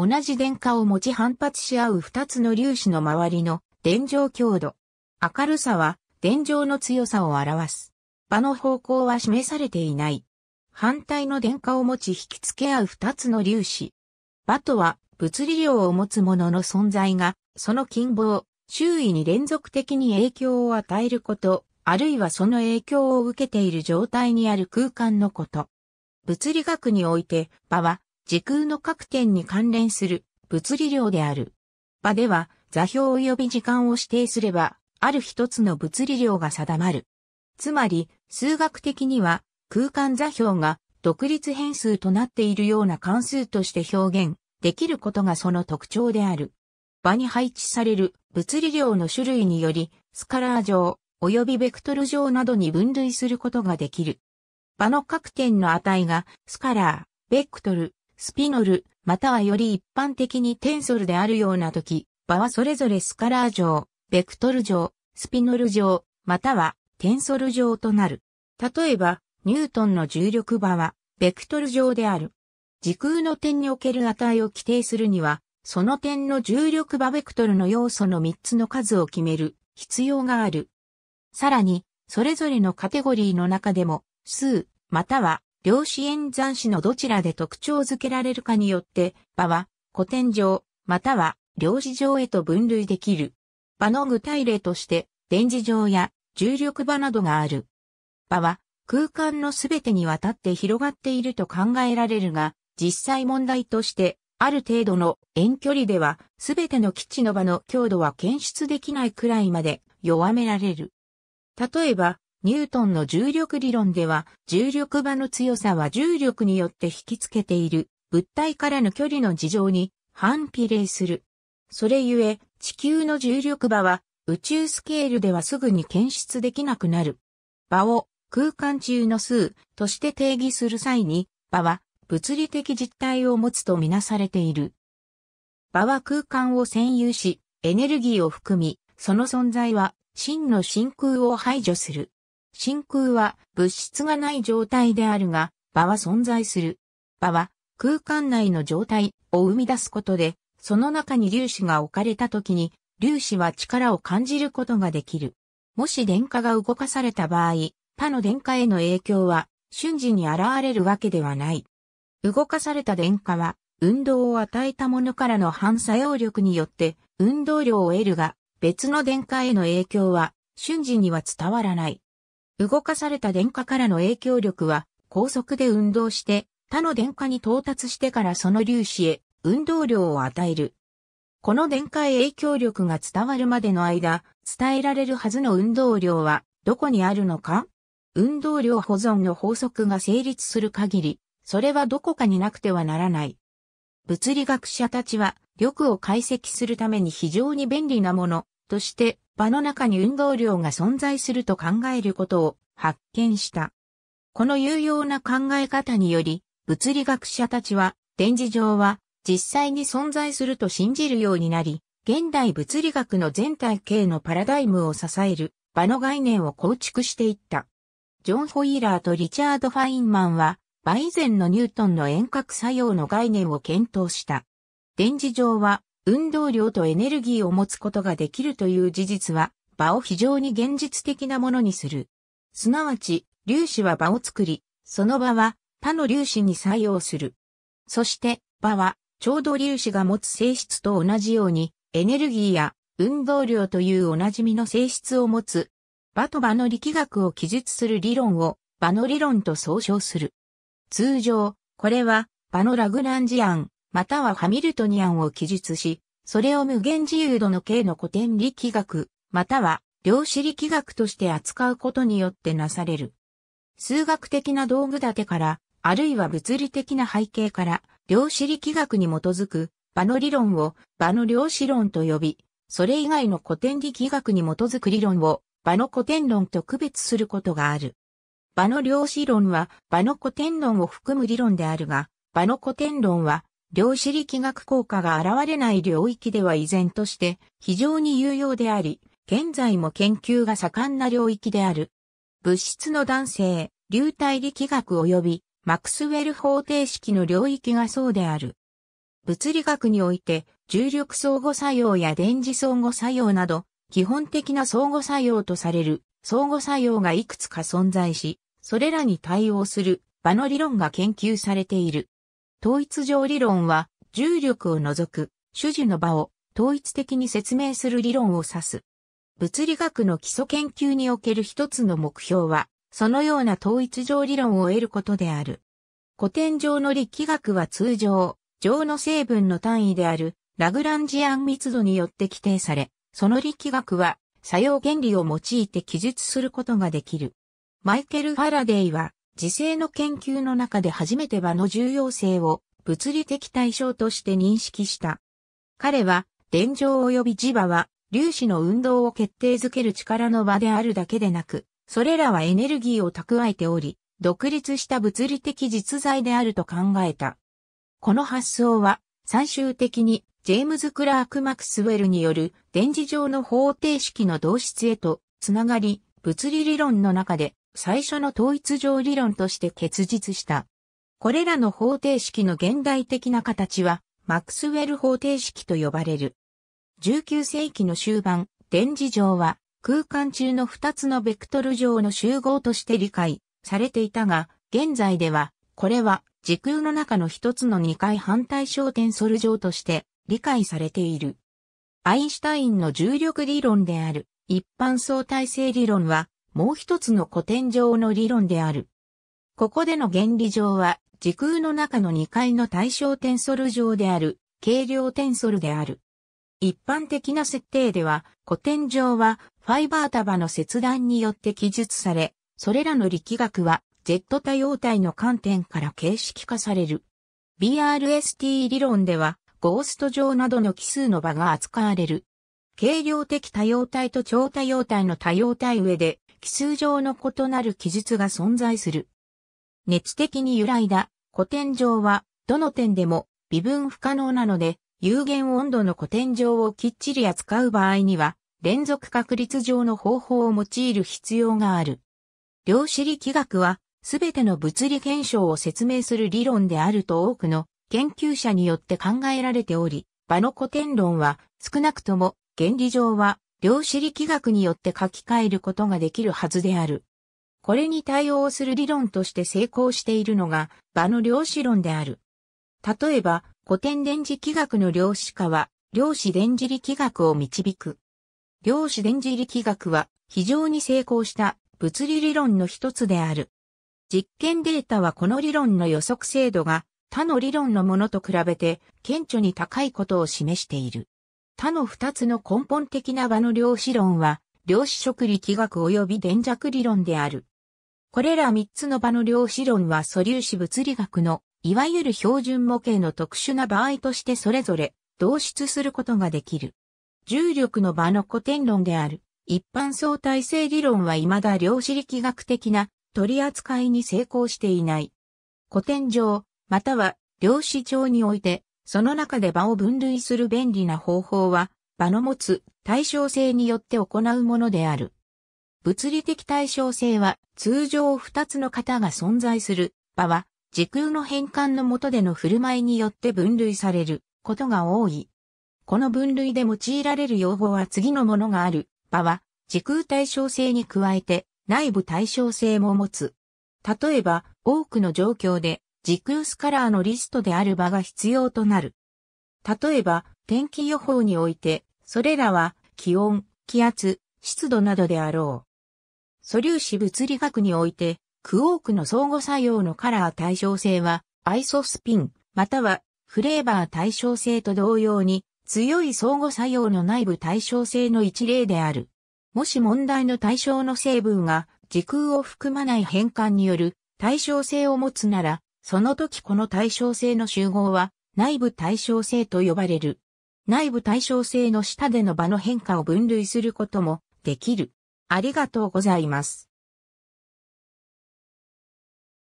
同じ電荷を持ち反発し合う2つの粒子の周りの電状強度。明るさは電状の強さを表す。場の方向は示されていない。反対の電荷を持ち引き付け合う2つの粒子。場とは物理量を持つものの存在が、その近傍、周囲に連続的に影響を与えること、あるいはその影響を受けている状態にある空間のこと。物理学において、場は時空の各点に関連する物理量である。場では座標及び時間を指定すれば、ある一つの物理量が定まる。つまり、数学的には空間座標が独立変数となっているような関数として表現できることがその特徴である。場に配置される物理量の種類により、スカラー上、及びベクトル上などに分類することができる。場の各点の値が、スカラー、ベクトル、スピノル、またはより一般的にテンソルであるような時、場はそれぞれスカラー状、ベクトル状、スピノル状、またはテンソル状となる。例えば、ニュートンの重力場は、ベクトル状である。時空の点における値を規定するには、その点の重力場ベクトルの要素の3つの数を決める必要がある。さらに、それぞれのカテゴリーの中でも、数、または量子演算子のどちらで特徴づけられるかによって、場は古典上、または量子上へと分類できる。場の具体例として、電磁場や重力場などがある。場は空間のすべてにわたって広がっていると考えられるが、実際問題として、ある程度の遠距離では、すべての基地の場の強度は検出できないくらいまで弱められる。例えば、ニュートンの重力理論では、重力場の強さは重力によって引きつけている物体からの距離の事情に反比例する。それゆえ、地球の重力場は宇宙スケールではすぐに検出できなくなる。場を空間中の数として定義する際に、場は物理的実体を持つとみなされている。場は空間を占有し、エネルギーを含み、その存在は真の真空を排除する。真空は物質がない状態であるが、場は存在する。場は空間内の状態を生み出すことで、その中に粒子が置かれた時に、粒子は力を感じることができる。もし電荷が動かされた場合、他の電荷への影響は瞬時に現れるわけではない。動かされた電荷は、運動を与えたものからの反作用力によって運動量を得るが、別の電荷への影響は瞬時には伝わらない。動かされた電荷からの影響力は、高速で運動して、他の電荷に到達してからその粒子へ運動量を与える。この電荷へ影響力が伝わるまでの間、伝えられるはずの運動量はどこにあるのか運動量保存の法則が成立する限り、それはどこかになくてはならない。物理学者たちは、力を解析するために非常に便利なものとして場の中に運動量が存在すると考えることを発見した。この有用な考え方により、物理学者たちは、電磁場は実際に存在すると信じるようになり、現代物理学の全体系のパラダイムを支える場の概念を構築していった。ジョン・ホイーラーとリチャード・ファインマンは、場以前のニュートンの遠隔作用の概念を検討した。電磁場は運動量とエネルギーを持つことができるという事実は、場を非常に現実的なものにする。すなわち、粒子は場を作り、その場は他の粒子に作用する。そして、場は、ちょうど粒子が持つ性質と同じように、エネルギーや運動量というおなじみの性質を持つ、場と場の力学を記述する理論を、場の理論と総称する。通常、これは、場のラグランジアン、またはハミルトニアンを記述し、それを無限自由度の形の古典力学、または量子力学として扱うことによってなされる。数学的な道具立てから、あるいは物理的な背景から、量子力学に基づく、場の理論を場の量子論と呼び、それ以外の古典力学に基づく理論を場の古典論と区別することがある。場の量子論は場の古典論を含む理論であるが、場の古典論は量子力学効果が現れない領域では依然として非常に有用であり、現在も研究が盛んな領域である。物質の男性、流体力学及びマクスウェル方程式の領域がそうである。物理学において重力相互作用や電磁相互作用など基本的な相互作用とされる相互作用がいくつか存在し、それらに対応する場の理論が研究されている。統一上理論は、重力を除く、主樹の場を統一的に説明する理論を指す。物理学の基礎研究における一つの目標は、そのような統一上理論を得ることである。古典上の力学は通常、上の成分の単位である、ラグランジアン密度によって規定され、その力学は、作用原理を用いて記述することができる。マイケル・ファラデイは、時世の研究の中で初めて場の重要性を物理的対象として認識した。彼は、電状及び磁場は、粒子の運動を決定づける力の場であるだけでなく、それらはエネルギーを蓄えており、独立した物理的実在であると考えた。この発想は、最終的に、ジェームズ・クラーク・マクスウェルによる電磁上の方程式の導出へとつながり、物理理論の中で最初の統一上理論として結実した。これらの方程式の現代的な形は、マクスウェル方程式と呼ばれる。19世紀の終盤、電磁場は空間中の2つのベクトル上の集合として理解されていたが、現在では、これは時空の中の1つの2回反対焦点ソル上として理解されている。アインシュタインの重力理論である一般相対性理論はもう一つの古典上の理論である。ここでの原理上は、時空の中の2階の対象テンソル上である、軽量テンソルである。一般的な設定では、古典上は、ファイバー束の切断によって記述され、それらの力学は、ジェット多様体の観点から形式化される。BRST 理論では、ゴースト上などの奇数の場が扱われる。軽量的多様体と超多様体の多様体上で、奇数上の異なる記述が存在する。熱的に由来だ。古典上は、どの点でも微分不可能なので、有限温度の古典上をきっちり扱う場合には、連続確率上の方法を用いる必要がある。量子力学は、すべての物理現象を説明する理論であると多くの研究者によって考えられており、場の古典論は少なくとも原理上は量子力学によって書き換えることができるはずである。これに対応する理論として成功しているのが、場の量子論である。例えば、古典電磁気学の量子化は、量子電磁力学を導く。量子電磁力学は、非常に成功した物理理論の一つである。実験データはこの理論の予測精度が他の理論のものと比べて顕著に高いことを示している。他の二つの根本的な場の量子論は、量子食力学及び電弱理論である。これら三つの場の量子論は素粒子物理学の、いわゆる標準模型の特殊な場合としてそれぞれ、導出することができる。重力の場の古典論である。一般相対性理論は未だ量子力学的な取り扱いに成功していない。古典上、または量子上においてその中で場を分類する便利な方法は、場の持つ対称性によって行うものである。物理的対称性は、通常2つの型が存在する場は、時空の変換の下での振る舞いによって分類されることが多い。この分類で用いられる用語は次のものがある場は、時空対称性に加えて内部対称性も持つ。例えば、多くの状況で時空スカラーのリストである場が必要となる。例えば、天気予報において、それらは気温、気圧、湿度などであろう。素粒子物理学において、クオークの相互作用のカラー対称性は、アイソスピン、またはフレーバー対称性と同様に、強い相互作用の内部対称性の一例である。もし問題の対象の成分が時空を含まない変換による対称性を持つなら、その時この対称性の集合は内部対称性と呼ばれる。内部対称性の下での場の変化を分類することもできる。ありがとうございます。